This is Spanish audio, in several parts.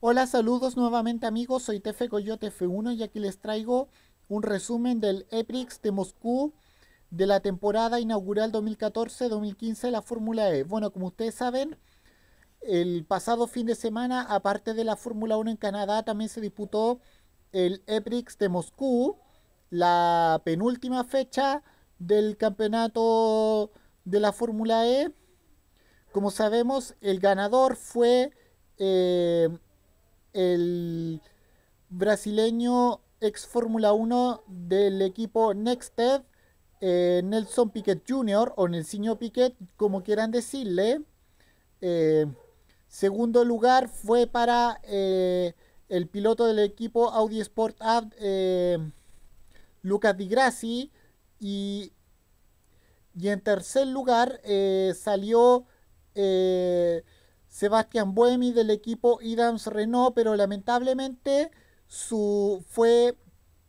Hola, saludos nuevamente amigos, soy Tefe Coyote F1 y aquí les traigo un resumen del EPRIX de Moscú de la temporada inaugural 2014-2015 de la Fórmula E. Bueno, como ustedes saben, el pasado fin de semana, aparte de la Fórmula 1 en Canadá, también se disputó el EPRIX de Moscú, la penúltima fecha del campeonato de la Fórmula E. Como sabemos, el ganador fue eh, el brasileño ex Fórmula 1 del equipo Next eh, Nelson Piquet Jr. o Nelsinho Piquet, como quieran decirle. Eh, segundo lugar fue para eh, el piloto del equipo Audi Sport ad Lucas Di Grassi. Y, y en tercer lugar salió Sebastián Buemi del equipo Idams Renault, pero lamentablemente su, fue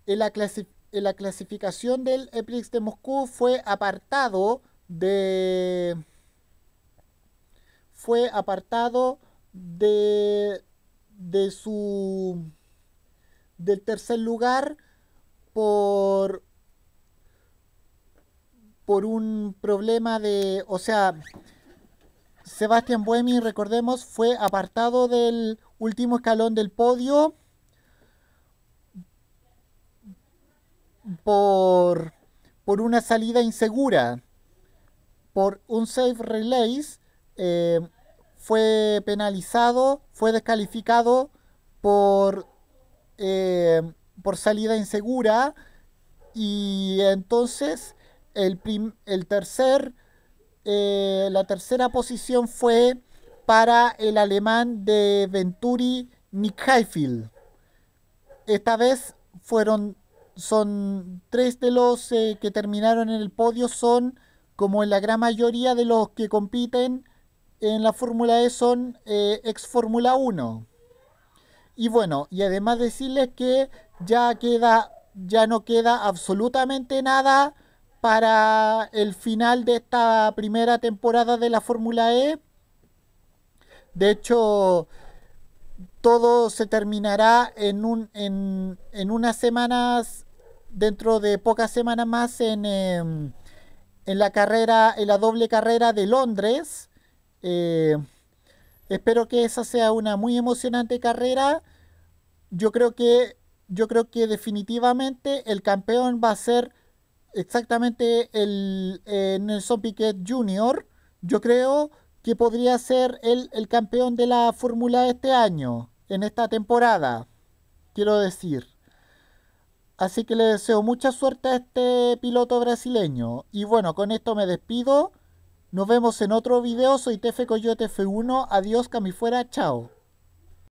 en la, clasificación del EPRIX de Moscú fue apartado de fue apartado de de su del tercer lugar por por un problema de o sea Sebastián Buemi, recordemos, fue apartado del último escalón del podio por, una salida insegura. Por un safe relays eh, fue penalizado, fue descalificado eh, por, salida insegura y entonces el tercer eh, la tercera posición fue para el alemán de Venturi, Nick Heifeld. Esta vez fueron, son tres de los eh, que terminaron en el podio, son como en la gran mayoría de los que compiten en la Fórmula E son eh, ex Fórmula 1. Y bueno, y además decirles que ya queda, ya no queda absolutamente nada para el final de esta primera temporada de la Fórmula E. De hecho, todo se terminará en, un, en, unas semanas, dentro de pocas semanas más, em, en, la carrera, en la doble carrera de Londres. Eh, espero que esa sea una muy emocionante carrera. Yo creo que, yo creo que definitivamente el campeón va a ser exactamente el eh, Nelson Piquet Jr., yo creo que podría ser el, el campeón de la Fórmula este año, en esta temporada, quiero decir. Así que le deseo mucha suerte a este piloto brasileño. Y bueno, con esto me despido. Nos vemos en otro video. Soy Tefe Coyote F1. Adiós, fuera Chao.